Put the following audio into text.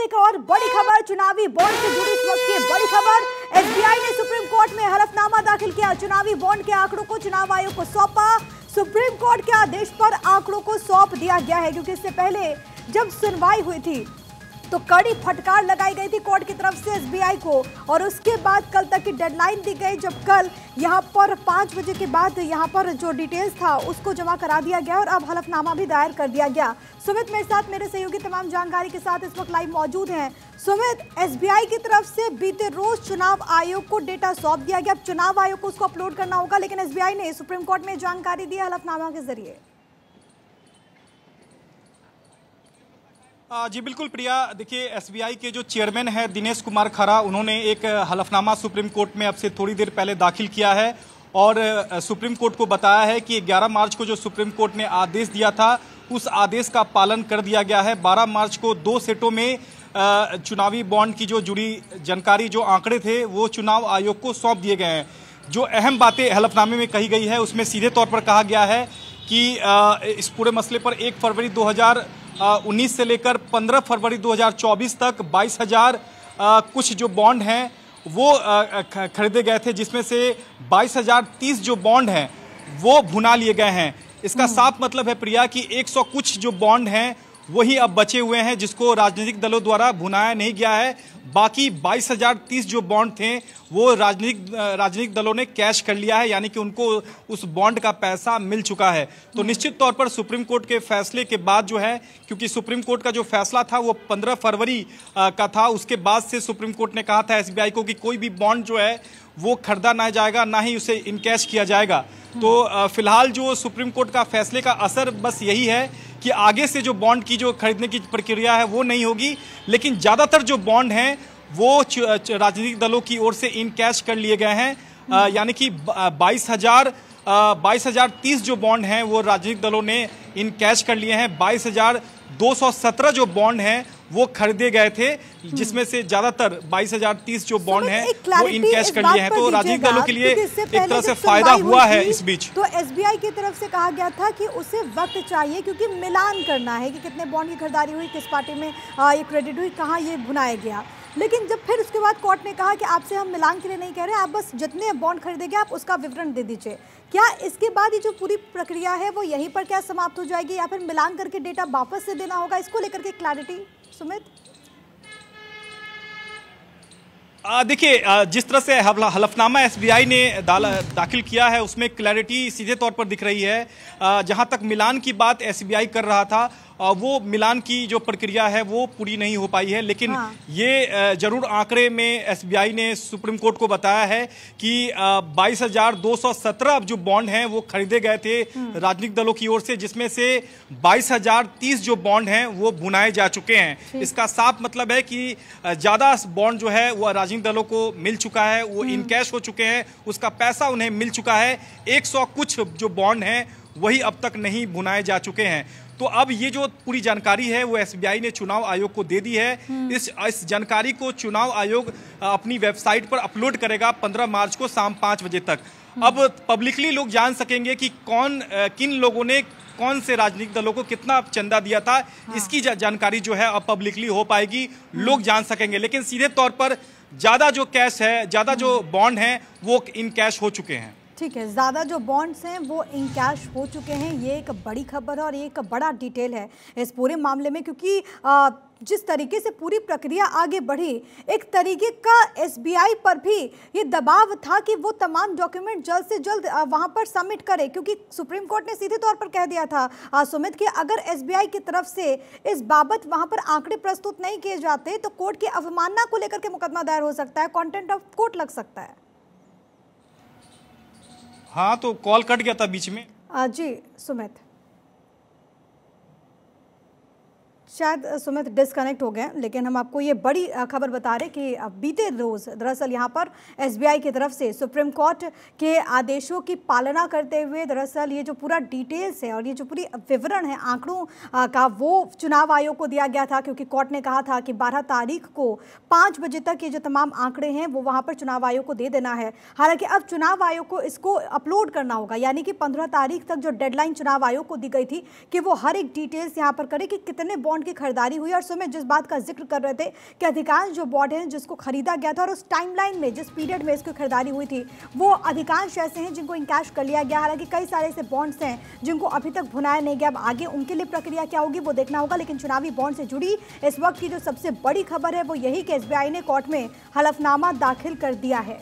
हफ्ते और बड़ी खबर चुनावी बॉन्ड से जुड़ी इस वक्त की बड़ी खबर एसबीआई ने सुप्रीम कोर्ट में हलफनामा दाखिल किया चुनावी बॉन्ड के आंकड़ों को चुनाव आयोग को सौंपा सुप्रीम कोर्ट के आदेश पर आंकड़ों को सौंप दिया गया है क्योंकि इससे पहले जब सुनवाई हुई थी तो कड़ी फटकार लगाई गई थी कोर्ट की तरफ से एसबीआई को और उसके बाद कल तक की डेडलाइन दी गई जब कल यहाँ पर पांच बजे के बाद यहाँ पर जो डिटेल्स था उसको जमा करा दिया गया और अब हलफनामा भी दायर कर दिया गया सुमित मेरे साथ मेरे सहयोगी तमाम जानकारी के साथ इस वक्त लाइव मौजूद है सुमित एस की तरफ से बीते रोज चुनाव आयोग को डेटा सौंप दिया गया अब चुनाव आयोग को उसको अपलोड करना होगा लेकिन एस ने सुप्रीम कोर्ट में जानकारी दी हलफनामा के जरिए जी बिल्कुल प्रिया देखिए एसबीआई के जो चेयरमैन हैं दिनेश कुमार खरा उन्होंने एक हलफनामा सुप्रीम कोर्ट में अब से थोड़ी देर पहले दाखिल किया है और सुप्रीम कोर्ट को बताया है कि 11 मार्च को जो सुप्रीम कोर्ट ने आदेश दिया था उस आदेश का पालन कर दिया गया है 12 मार्च को दो सेटों में चुनावी बॉन्ड की जो जुड़ी जानकारी जो आंकड़े थे वो चुनाव आयोग को सौंप दिए गए हैं जो अहम बातें हलफनामे में कही गई है उसमें सीधे तौर पर कहा गया है कि इस पूरे मसले पर एक फरवरी दो 19 से लेकर 15 फरवरी 2024 तक 22,000 कुछ जो बॉन्ड हैं वो खरीदे गए थे जिसमें से 22,030 जो बॉन्ड हैं वो भुना लिए गए हैं इसका हम्म। साफ मतलब है प्रिया कि 100 कुछ जो बॉन्ड हैं वही अब बचे हुए हैं जिसको राजनीतिक दलों द्वारा भुनाया नहीं गया है बाकी बाईस हजार तीस जो बॉन्ड थे वो राजनीतिक राजनीतिक दलों ने कैश कर लिया है यानी कि उनको उस बॉन्ड का पैसा मिल चुका है तो निश्चित तौर पर सुप्रीम कोर्ट के फैसले के बाद जो है क्योंकि सुप्रीम कोर्ट का जो फैसला था वो 15 फरवरी का था उसके बाद से सुप्रीम कोर्ट ने कहा था एस को कि कोई भी बॉन्ड जो है वो खरीदा ना जाएगा ना ही उसे इनकैश किया जाएगा तो फिलहाल जो सुप्रीम कोर्ट का फैसले का असर बस यही है कि आगे से जो बॉन्ड की जो खरीदने की प्रक्रिया है वो नहीं होगी लेकिन ज़्यादातर जो बॉन्ड हैं वो राजनीतिक दलों की ओर से इन कैश कर लिए गए हैं यानी कि बाईस हज़ार बाईस हज़ार तीस जो बॉन्ड हैं वो राजनीतिक दलों ने इन कैश कर लिए हैं बाईस हज़ार दो सौ सत्रह जो बॉन्ड हैं वो खरीदे गए थे जिसमें से ज्यादातर बाईस हजार तीस जो बॉन्ड है वो इन कैश कर लिए हैं तो राजनीतिक दलों के लिए एक तरह से फायदा हुआ है इस बीच तो एसबीआई की तरफ से कहा गया था कि उसे वक्त चाहिए क्योंकि मिलान करना है कि कितने बॉन्ड की खरीदारी हुई किस पार्टी में ये क्रेडिट हुई कहाँ ये भुनाया गया लेकिन जब फिर उसके बाद कोर्ट ने कहा कि आपसे हम मिलान के लिए नहीं कह रहे आप बस जितने बॉन्ड खरीदेंगे आप उसका विवरण दे दीजिए क्या इसके बाद ये जो पूरी प्रक्रिया है वो यहीं पर क्या समाप्त हो जाएगी या फिर मिलान करके डेटा वापस से देना होगा इसको लेकर के क्लैरिटी सुमित देखिए जिस तरह से हलफनामा एसबीआई ने दाखिल किया है उसमें क्लैरिटी सीधे तौर पर दिख रही है जहां तक मिलान की बात एसबीआई कर रहा था वो मिलान की जो प्रक्रिया है वो पूरी नहीं हो पाई है लेकिन हाँ। ये जरूर आंकड़े में एसबीआई ने सुप्रीम कोर्ट को बताया है कि बाईस हजार जो बॉन्ड हैं वो खरीदे गए थे हम्म। राजनीतिक दलों की ओर से जिसमें से बाईस जो बॉन्ड हैं वो बुनाए जा चुके हैं इसका साफ मतलब है कि ज़्यादा बॉन्ड जो है वो राजनीतिक दलों को मिल चुका है वो हम्म। इनकैश हो चुके हैं उसका पैसा उन्हें मिल चुका है एक कुछ जो बॉन्ड है वही अब तक नहीं बुनाए जा चुके हैं तो अब ये जो पूरी जानकारी है वो एसबीआई ने चुनाव आयोग को दे दी है हम्म। इस इस जानकारी को चुनाव आयोग अपनी वेबसाइट पर अपलोड करेगा पंद्रह मार्च को शाम पाँच बजे तक हम्म। अब पब्लिकली लोग जान सकेंगे कि कौन किन लोगों ने कौन से राजनीतिक दलों को कितना चंदा दिया था हाँ। इसकी जा, जानकारी जो है अब पब्लिकली हो पाएगी लोग जान सकेंगे लेकिन सीधे तौर पर ज़्यादा जो कैश है ज़्यादा जो हम्म। बॉन्ड है वो इन कैश हो चुके हैं ठीक है ज़्यादा जो बॉन्ड्स हैं वो इन कैश हो चुके हैं ये एक बड़ी खबर है और ये एक बड़ा डिटेल है इस पूरे मामले में क्योंकि आ, जिस तरीके से पूरी प्रक्रिया आगे बढ़ी एक तरीके का एसबीआई पर भी ये दबाव था कि वो तमाम डॉक्यूमेंट जल्द से जल्द वहाँ पर सबमिट करे क्योंकि सुप्रीम कोर्ट ने सीधे तौर पर कह दिया था सुमित कि अगर एसबीआई की तरफ से इस बाबत वहाँ पर आंकड़े प्रस्तुत नहीं किए जाते तो कोर्ट की अवमानना को लेकर के मुकदमा दायर हो सकता है कॉन्टेंट ऑफ कोर्ट लग सकता है हाँ तो कॉल कट गया था बीच में जी सुमित शायद सुमित डिस्कनेक्ट हो गए लेकिन हम आपको ये बड़ी खबर बता रहे कि बीते रोज़ दरअसल यहाँ पर एसबीआई की तरफ से सुप्रीम कोर्ट के आदेशों की पालना करते हुए दरअसल ये जो पूरा डिटेल्स है और ये जो पूरी विवरण है आंकड़ों का वो चुनाव आयोग को दिया गया था क्योंकि कोर्ट ने कहा था कि बारह तारीख को पाँच बजे तक ये जो तमाम आंकड़े हैं वो वहाँ पर चुनाव आयोग को दे देना है हालांकि अब चुनाव आयोग को इसको अपलोड करना होगा यानी कि पंद्रह तारीख तक जो डेडलाइन चुनाव आयोग को दी गई थी कि वो हर एक डिटेल्स यहाँ पर करे कि कितने बॉन्ड बॉन्ड की खरीदारी हुई और सुमित जिस बात का जिक्र कर रहे थे कि अधिकांश जो बॉन्ड हैं जिसको खरीदा गया था और उस टाइमलाइन में जिस पीरियड में इसकी खरीदारी हुई थी वो अधिकांश ऐसे हैं जिनको इंकैश कर लिया गया हालांकि कई सारे ऐसे बॉन्ड्स हैं जिनको अभी तक भुनाया नहीं गया अब आगे उनके लिए प्रक्रिया क्या होगी वो देखना होगा लेकिन चुनावी बॉन्ड से जुड़ी इस वक्त की जो सबसे बड़ी खबर है वो यही कि एस ने कोर्ट में हलफनामा दाखिल कर दिया है